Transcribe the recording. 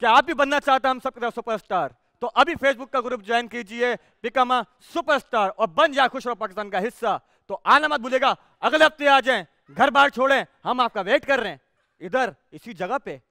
क्या आप भी बनना चाहते हैं हम साथ सुपरस्टार तो अभी फेसबुक का ग्रुप ज्वाइन कीजिए बिकम अ सुपरस्टार और बन जाए खुश रहो पाकिस्तान का हिस्सा तो आना मत भूलेगा अगले हफ्ते आ जाए घर बार छोड़ें हम आपका वेट कर रहे हैं इधर इसी जगह पे